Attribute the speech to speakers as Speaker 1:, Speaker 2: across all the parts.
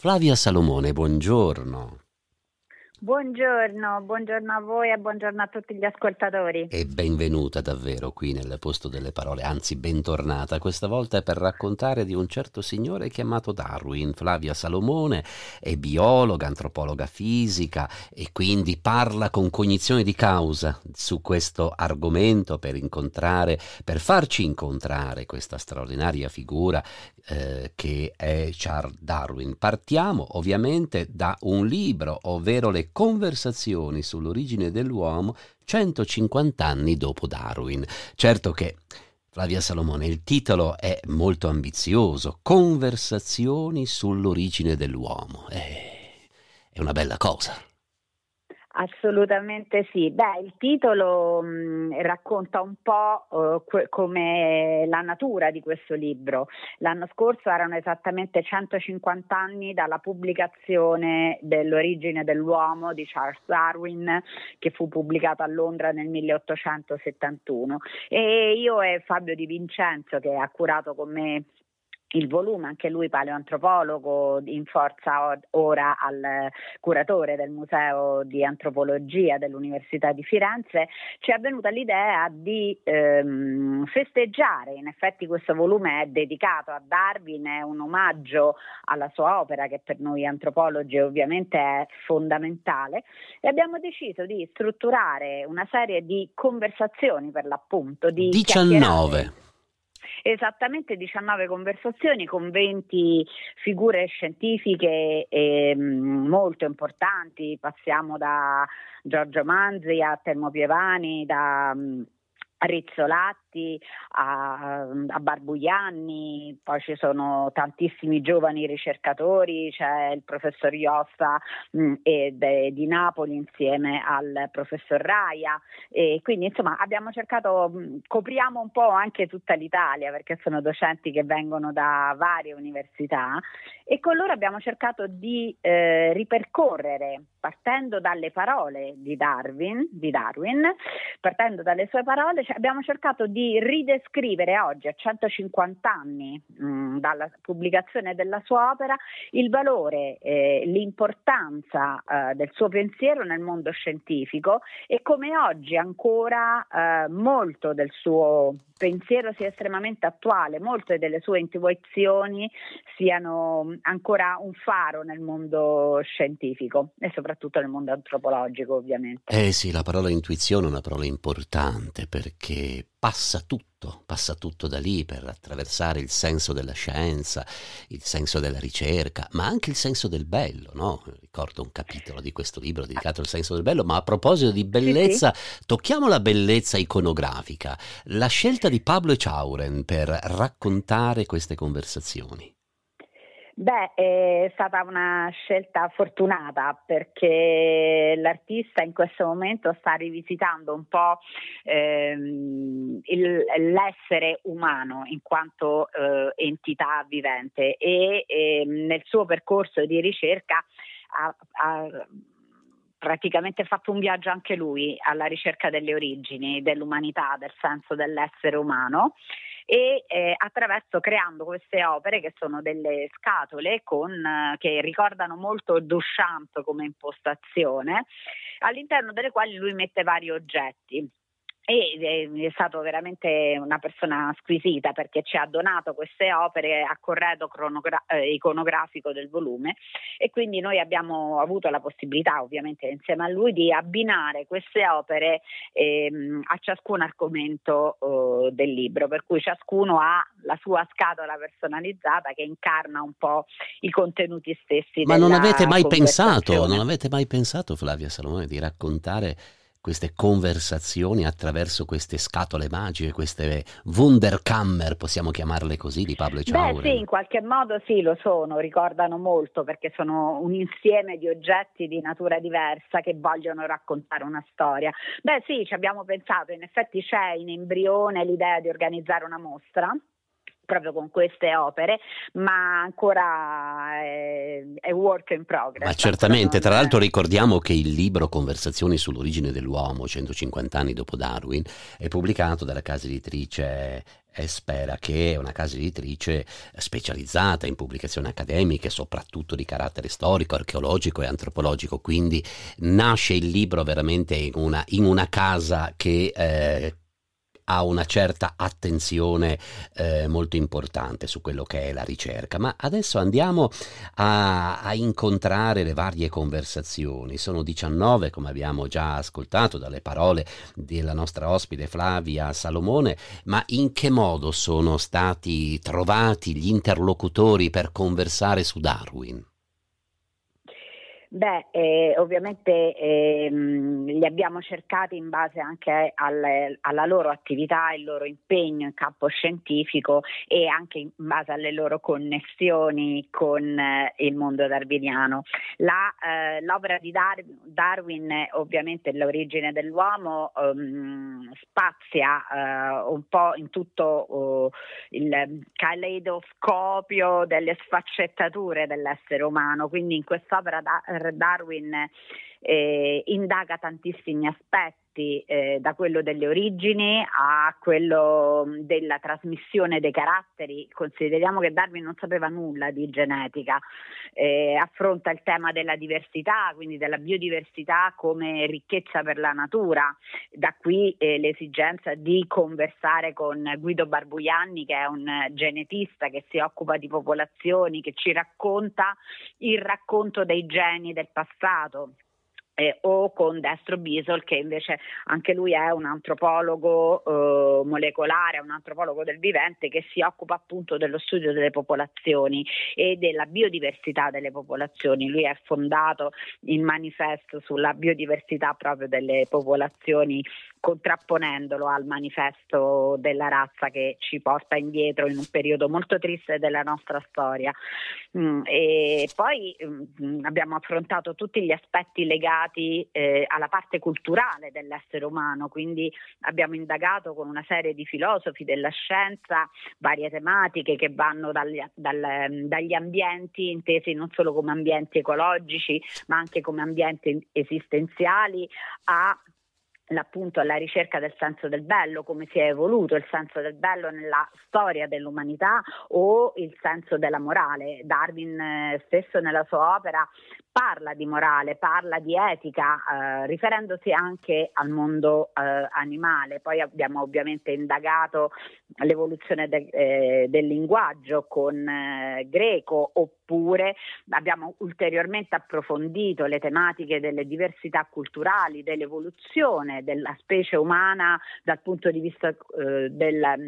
Speaker 1: Flavia Salomone, buongiorno.
Speaker 2: Buongiorno, buongiorno a voi e buongiorno a tutti gli ascoltatori. E
Speaker 1: benvenuta davvero qui nel posto delle parole, anzi bentornata. Questa volta è per raccontare di un certo signore chiamato Darwin, Flavia Salomone, è biologa, antropologa fisica e quindi parla con cognizione di causa su questo argomento per incontrare, per farci incontrare questa straordinaria figura eh, che è Charles Darwin. Partiamo ovviamente da un libro, ovvero le conversazioni sull'origine dell'uomo 150 anni dopo Darwin. Certo che Flavia Salomone, il titolo è molto ambizioso, Conversazioni sull'origine dell'uomo. Eh, è una bella cosa.
Speaker 2: Assolutamente sì. Beh, il titolo mh, mm, racconta un po' uh, que- come la natura di questo libro. L'anno scorso erano esattamente 150 anni dalla pubblicazione dell'origine dell'uomo di Charles Darwin, che fu pubblicato a Londra nel 1871. E io e Fabio Di Vincenzo, che ha curato con me il volume, anche lui paleoantropologo in forza ora al curatore del Museo di Antropologia dell'Università di Firenze, ci è venuta l'idea di ehm, festeggiare, in effetti questo volume è dedicato a Darwin, è un omaggio alla sua opera che per noi antropologi ovviamente è fondamentale e abbiamo deciso di strutturare una serie di conversazioni per l'appunto. Di 19 esattamente 19 conversazioni con 20 figure scientifiche eh, molto importanti, passiamo da Giorgio Manzi a Termo Pievani, da... Mm, Rizzolatti Moratti a, a Barbugliani, poi ci sono tantissimi giovani ricercatori, c'è il professor Iossa mh, mm, e de, di Napoli insieme al professor Raia e quindi insomma abbiamo cercato, mh, mm, copriamo un po' anche tutta l'Italia perché sono docenti che vengono da varie università e con loro abbiamo cercato di eh, ripercorrere partendo dalle parole di Darwin, di Darwin partendo dalle sue parole, cioè abbiamo cercato di ridescrivere oggi, a 150 anni mh, mm, dalla pubblicazione della sua opera, il valore, eh, l'importanza eh, del suo pensiero nel mondo scientifico e come oggi ancora eh, molto del suo pensiero sia estremamente attuale, molte delle sue intuizioni siano mm, ancora un faro nel mondo scientifico e soprattutto nel mondo antropologico ovviamente. Eh
Speaker 1: sì, la parola intuizione è una parola importante perché passa tutto, passa tutto da lì per attraversare il senso della scienza, il senso della ricerca, ma anche il senso del bello, no? Ricordo un capitolo di questo libro dedicato al senso del bello, ma a proposito di bellezza, tocchiamo la bellezza iconografica, la scelta di Pablo Ciauren per raccontare queste conversazioni.
Speaker 2: Beh, è stata una scelta fortunata perché l'artista in questo momento sta rivisitando un po' ehm, il, l'essere umano in quanto eh, entità vivente e ehm, nel suo percorso di ricerca ha, ha praticamente fatto un viaggio anche lui alla ricerca delle origini, dell'umanità, del senso dell'essere umano e eh, attraverso creando queste opere che sono delle scatole con, eh, che ricordano molto Duchamp come impostazione, all'interno delle quali lui mette vari oggetti e eh, è stato veramente una persona squisita perché ci ha donato queste opere a corredo cronogra- eh, iconografico del volume e quindi noi abbiamo avuto la possibilità ovviamente insieme a lui di abbinare queste opere ehm, a ciascun argomento eh, del libro per cui ciascuno ha la sua scatola personalizzata che incarna un po' i contenuti stessi. Ma non avete mai pensato,
Speaker 1: non avete mai pensato Flavia Salomone di raccontare queste conversazioni attraverso queste scatole magiche, queste Wunderkammer, possiamo chiamarle così, di Pablo Ciaure? Beh
Speaker 2: sì, in qualche modo sì, lo sono, ricordano molto perché sono un insieme di oggetti di natura diversa che vogliono raccontare una storia. Beh sì, ci abbiamo pensato, in effetti c'è in embrione l'idea di organizzare una mostra proprio con queste opere, ma ancora è, eh, è work in progress. Ma
Speaker 1: certamente, tra l'altro ricordiamo che il libro Conversazioni sull'origine dell'uomo, 150 anni dopo Darwin, è pubblicato dalla casa editrice Espera, che è una casa editrice specializzata in pubblicazioni accademiche, soprattutto di carattere storico, archeologico e antropologico. Quindi nasce il libro veramente in una, in una casa che eh, ha una certa attenzione eh, molto importante su quello che è la ricerca, ma adesso andiamo a, a incontrare le varie conversazioni. Sono 19, come abbiamo già ascoltato dalle parole della nostra ospite Flavia Salomone, ma in che modo sono stati trovati gli interlocutori per conversare su Darwin?
Speaker 2: Beh, eh, ovviamente eh, li abbiamo cercati in base anche alle, alla loro attività, il loro impegno in campo scientifico e anche in base alle loro connessioni con eh, il mondo darwiniano. La, eh, l'opera di Dar- Darwin, ovviamente l'origine dell'uomo, ehm, spazia eh, un po' in tutto oh, il caleidoscopio delle sfaccettature dell'essere umano, quindi in quest'opera da- eh, Darwin eh, indaga tantissimi aspetti aspetti, eh, da quello delle origini a quello mm, della trasmissione dei caratteri. Consideriamo che Darwin non sapeva nulla di genetica, eh, affronta il tema della diversità, quindi della biodiversità come ricchezza per la natura. Da qui eh, l'esigenza di conversare con Guido Barbuianni, che è un genetista che si occupa di popolazioni, che ci racconta il racconto dei geni del passato eh, o con Destro Bisol che invece anche lui è un antropologo eh, molecolare, un antropologo del vivente che si occupa appunto dello studio delle popolazioni e della biodiversità delle popolazioni. Lui ha fondato il manifesto sulla biodiversità proprio delle popolazioni contrapponendolo al manifesto della razza che ci porta indietro in un periodo molto triste della nostra storia. Mm, e poi mm, abbiamo affrontato tutti gli aspetti legati legati eh, alla parte culturale dell'essere umano, quindi abbiamo indagato con una serie di filosofi della scienza varie tematiche che vanno dagli, dal, ehm, dagli ambienti intesi non solo come ambienti ecologici ma anche come ambienti esistenziali a appunto alla ricerca del senso del bello, come si è evoluto il senso del bello nella storia dell'umanità o il senso della morale. Darwin eh, stesso nella sua opera parla di morale, parla di etica, eh, riferendosi anche al mondo eh, animale. Poi abbiamo ovviamente indagato l'evoluzione de- eh, del linguaggio con eh, greco oppure oppure abbiamo ulteriormente approfondito le tematiche delle diversità culturali, dell'evoluzione della specie umana dal punto di vista eh, del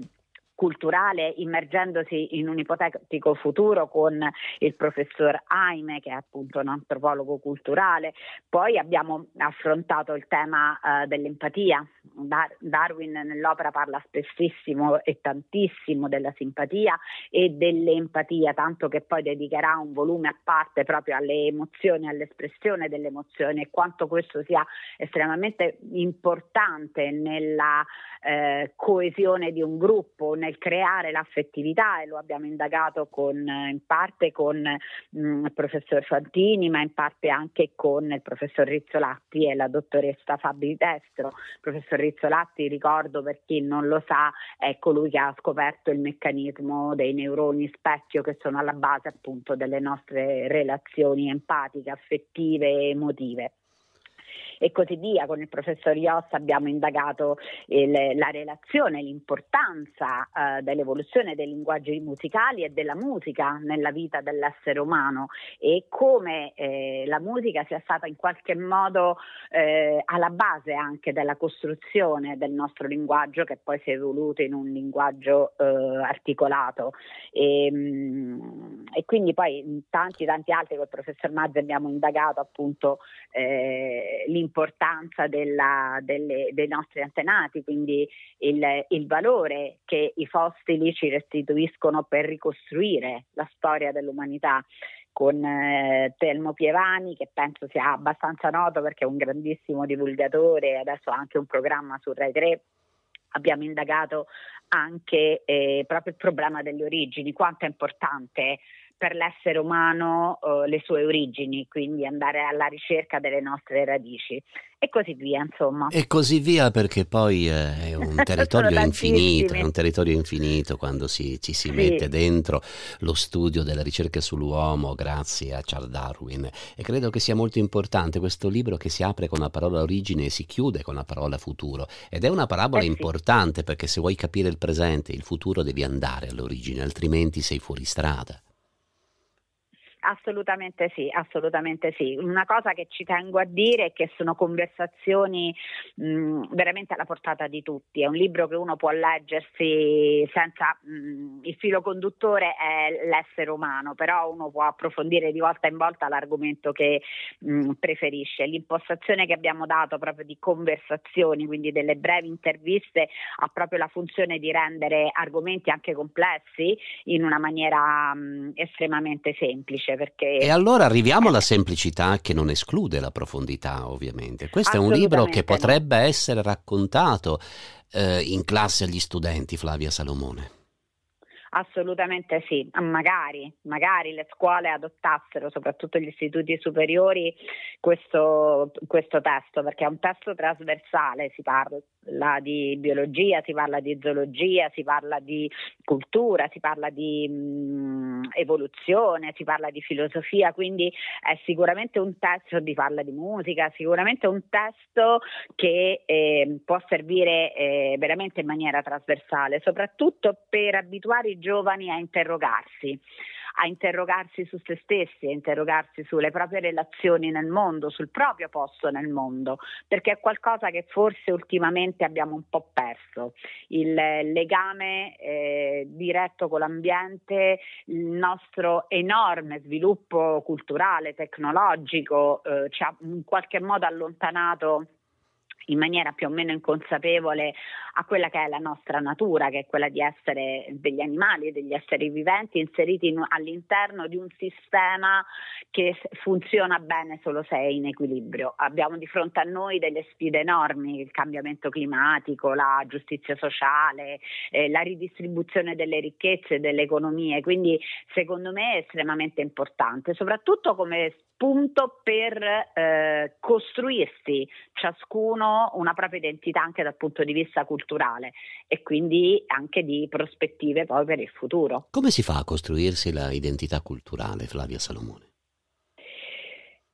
Speaker 2: culturale immergendosi in un ipotetico futuro con il professor Aime che è appunto un antropologo culturale. Poi abbiamo affrontato il tema eh, dell'empatia. Dar- Darwin nell'opera parla spessissimo e tantissimo della simpatia e dell'empatia, tanto che poi dedicherà un volume a parte proprio alle emozioni, all'espressione delle emozioni e quanto questo sia estremamente importante nella eh, coesione di un gruppo, nel nel creare l'affettività e lo abbiamo indagato con, in parte con mh, mm, il professor Fantini, ma in parte anche con il professor Rizzolatti e la dottoressa Fabi Destro. Il professor Rizzolatti, ricordo per chi non lo sa, è colui che ha scoperto il meccanismo dei neuroni specchio che sono alla base appunto delle nostre relazioni empatiche, affettive e emotive e così via. Con il professor Iossa abbiamo indagato il, eh, la relazione, l'importanza eh, dell'evoluzione dei linguaggi musicali e della musica nella vita dell'essere umano e come eh, la musica sia stata in qualche modo eh, alla base anche della costruzione del nostro linguaggio che poi si è evoluto in un linguaggio eh, articolato. E, ehm, mh, e quindi poi tanti tanti altri col professor Mazzi abbiamo indagato appunto l'importanza eh, l'importanza della, delle, dei nostri antenati, quindi il, il, valore che i fossili ci restituiscono per ricostruire la storia dell'umanità. Con eh, Telmo Pievani, che penso sia abbastanza noto perché è un grandissimo divulgatore, adesso ha anche un programma su Rai 3 abbiamo indagato anche eh, proprio il problema delle origini, quanto è importante per l'essere umano eh, le sue origini, quindi andare alla ricerca delle nostre radici e così via, insomma. E
Speaker 1: così via perché poi eh, è un territorio infinito, è un territorio infinito quando si, ci si sì. mette dentro lo studio della ricerca sull'uomo grazie a Charles Darwin e credo che sia molto importante questo libro che si apre con la parola origine e si chiude con la parola futuro ed è una parabola eh sì. importante perché se vuoi capire il presente il futuro devi andare all'origine, altrimenti sei fuori strada.
Speaker 2: Assolutamente sì, assolutamente sì. Una cosa che ci tengo a dire è che sono conversazioni mh, veramente alla portata di tutti. È un libro che uno può leggersi senza mh, il filo conduttore è l'essere umano, però uno può approfondire di volta in volta l'argomento che mh, preferisce. L'impostazione che abbiamo dato proprio di conversazioni, quindi delle brevi interviste, ha proprio la funzione di rendere argomenti anche complessi in una maniera estremamente semplice semplice. Perché... E allora
Speaker 1: arriviamo alla semplicità che non esclude la profondità, ovviamente. Questo è un libro che potrebbe essere raccontato eh, in classe agli studenti, Flavia Salomone.
Speaker 2: Assolutamente sì, magari, magari le scuole adottassero, soprattutto gli istituti superiori, questo, questo testo, perché è un testo trasversale, si parla di biologia, si parla di zoologia, si parla di cultura, si parla di mh, mm, evoluzione, si parla di filosofia, quindi è sicuramente un testo, si parla di musica, sicuramente un testo che eh, può servire eh, veramente in maniera trasversale, soprattutto per abituare i giovani a interrogarsi, a interrogarsi su se stessi, a interrogarsi sulle proprie relazioni nel mondo, sul proprio posto nel mondo, perché è qualcosa che forse ultimamente abbiamo un po' perso. Il legame eh, diretto con l'ambiente, il nostro enorme sviluppo culturale, tecnologico, eh, ci ha in qualche modo allontanato in maniera più o meno inconsapevole a quella che è la nostra natura, che è quella di essere degli animali, degli esseri viventi inseriti in, all'interno di un sistema che funziona bene solo se è in equilibrio. Abbiamo di fronte a noi delle sfide enormi, il cambiamento climatico, la giustizia sociale, eh, la ridistribuzione delle ricchezze e delle economie, quindi secondo me è estremamente importante, soprattutto come spunto per eh, costruirsi ciascuno una propria identità anche dal punto di vista culturale e quindi anche di prospettive poi per il futuro.
Speaker 1: Come si fa a costruirsi l'identità culturale, Flavia Salomone?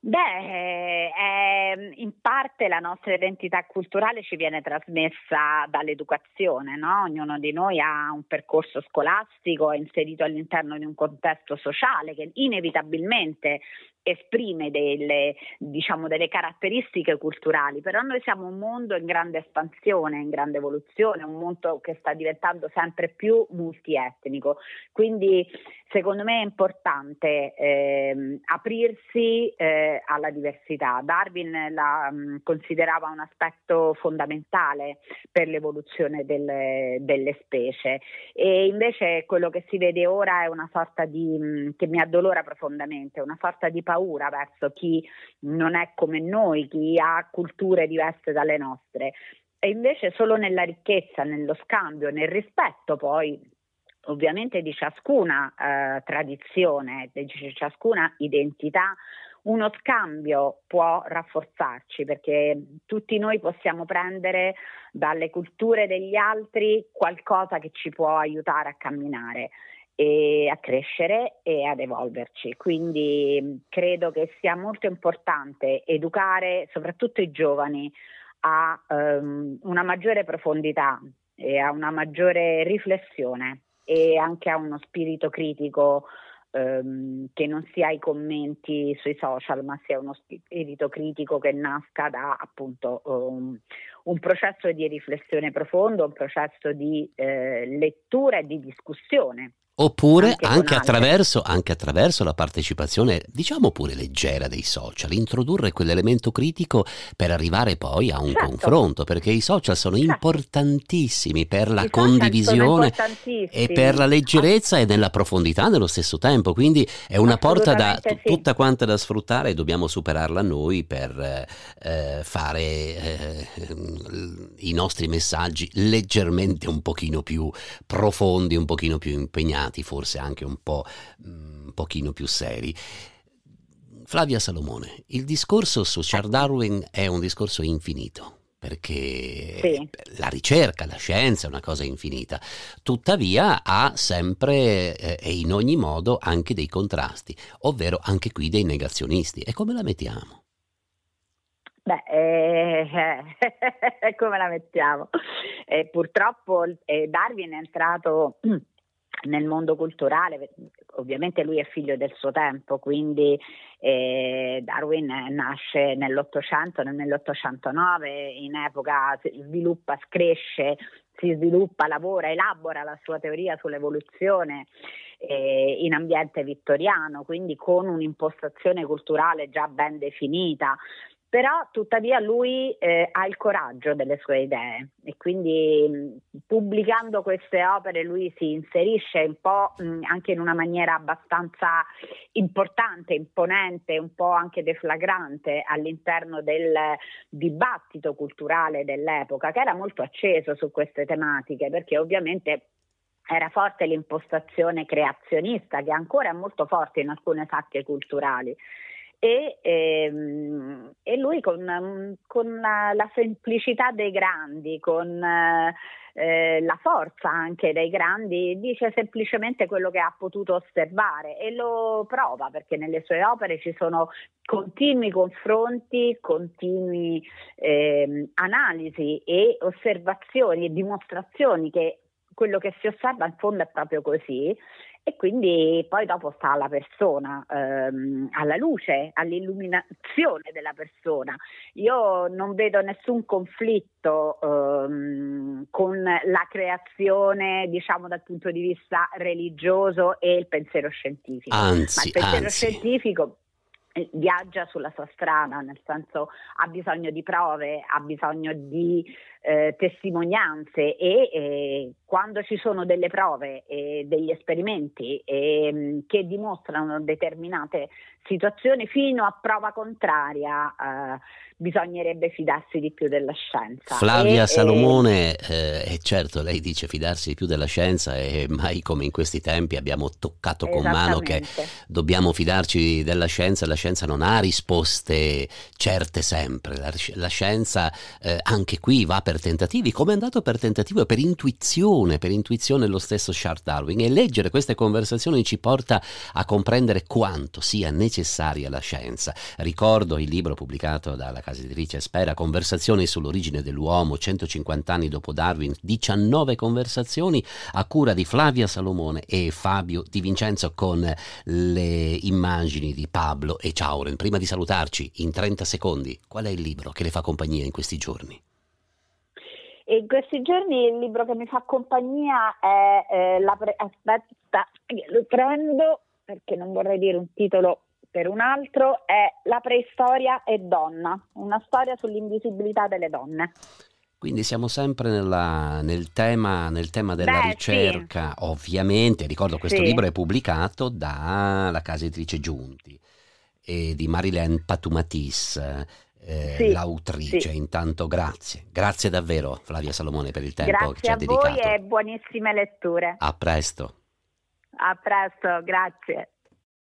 Speaker 2: Beh, eh, in parte la nostra identità culturale ci viene trasmessa dall'educazione, no? ognuno di noi ha un percorso scolastico, è inserito all'interno di un contesto sociale che inevitabilmente esprime delle, diciamo, delle caratteristiche culturali, però noi siamo un mondo in grande espansione, in grande evoluzione, un mondo che sta diventando sempre più multietnico, quindi secondo me è importante eh, aprirsi. Eh, alla diversità. Darwin la mh, mm, considerava un aspetto fondamentale per l'evoluzione delle, delle, specie e invece quello che si vede ora è una sorta di, mh, mm, che mi addolora profondamente, una sorta di paura verso chi non è come noi, chi ha culture diverse dalle nostre. E invece solo nella ricchezza, nello scambio, nel rispetto poi ovviamente di ciascuna eh, tradizione, di ciascuna identità uno scambio può rafforzarci perché tutti noi possiamo prendere dalle culture degli altri qualcosa che ci può aiutare a camminare e a crescere e ad evolverci. Quindi mm, credo che sia molto importante educare soprattutto i giovani a um, una maggiore profondità e a una maggiore riflessione e anche a uno spirito critico ehm, che non sia i commenti sui social, ma sia uno spirito critico che nasca da appunto um, un processo di riflessione profondo, un processo di eh, lettura e di discussione
Speaker 1: Oppure anche, anche, attraverso, anche, attraverso, la partecipazione, diciamo pure leggera, dei social, introdurre quell'elemento critico per arrivare poi a un certo. confronto, perché i social sono certo. importantissimi per la I condivisione e per la leggerezza e nella profondità nello stesso tempo, quindi è una porta da, t- tutta quanta da sfruttare e dobbiamo superarla noi per eh, fare eh, i nostri messaggi leggermente un pochino più profondi, un pochino più impegnati impegnati, forse anche un po' un mm, pochino più seri. Flavia Salomone, il discorso su Charles Darwin è un discorso infinito perché sì. la ricerca, la scienza è una cosa infinita, tuttavia ha sempre eh, e in ogni modo anche dei contrasti, ovvero anche qui dei negazionisti. E come la mettiamo?
Speaker 2: Beh, eh, eh, come la mettiamo? Eh, purtroppo eh, Darwin è entrato mm, nel mondo culturale, ovviamente lui è figlio del suo tempo, quindi eh, Darwin nasce nell'Ottocento, nell'Ottocentonove, in epoca sviluppa, cresce, si sviluppa, lavora, elabora la sua teoria sull'evoluzione eh, in ambiente vittoriano, quindi con un'impostazione culturale già ben definita però tuttavia lui eh, ha il coraggio delle sue idee e quindi mh, pubblicando queste opere lui si inserisce un po' mh, anche in una maniera abbastanza importante, imponente, un po' anche deflagrante all'interno del dibattito culturale dell'epoca che era molto acceso su queste tematiche perché ovviamente era forte l'impostazione creazionista che ancora è molto forte in alcune sacche culturali e, ehm, e, lui con, mm, con la, eh, la, semplicità dei grandi, con eh, eh, la forza anche dei grandi, dice semplicemente quello che ha potuto osservare e lo prova perché nelle sue opere ci sono continui confronti, continui ehm, analisi e osservazioni e dimostrazioni che quello che si osserva in fondo è proprio così e quindi poi dopo sta alla persona, ehm, alla luce, all'illuminazione della persona. Io non vedo nessun conflitto ehm, con la creazione, diciamo dal punto di vista religioso e il pensiero scientifico. Anzi, Ma il pensiero anzi. scientifico eh, viaggia sulla sua strada, nel senso ha bisogno di prove, ha bisogno di eh, testimonianze e, e, quando ci sono delle prove e degli esperimenti e, ehm, che dimostrano determinate situazioni fino a prova contraria eh, bisognerebbe fidarsi di più della scienza. Flavia e, Salomone,
Speaker 1: eh, e... Eh, certo, lei dice fidarsi di più della scienza e mai come in questi tempi abbiamo toccato con mano che dobbiamo fidarci della scienza, la scienza non ha risposte certe sempre, la, la scienza eh, anche qui va per tentativi, come è andato per tentativo e per intuizione, per intuizione lo stesso Charles Darwin e leggere queste conversazioni ci porta a comprendere quanto sia necessaria la scienza. Ricordo il libro pubblicato dalla casa editrice Spera, Conversazioni sull'origine dell'uomo, 150 anni dopo Darwin, 19 conversazioni a cura di Flavia Salomone e Fabio Di Vincenzo con le immagini di Pablo e Ciauren. Prima di salutarci, in 30 secondi, qual è il libro che le fa compagnia in questi giorni?
Speaker 2: in questi giorni il libro che mi fa compagnia è eh, la pre- aspetta, lo prendo perché non vorrei dire un titolo Carter, un altro è La preistoria e donna, una storia sull'invisibilità delle donne.
Speaker 1: Quindi siamo sempre nella, nel, tema, nel, tema, della Beh, ricerca, sì. ovviamente, ricordo questo sì. libro è pubblicato dalla casa editrice Giunti e di Marilene Patumatis, eh, sì, l'autrice. Intanto grazie, grazie davvero Flavia Salomone per il tempo grazie che ci ha dedicato. Grazie a voi e
Speaker 2: buonissime letture.
Speaker 1: A presto.
Speaker 2: A presto, grazie.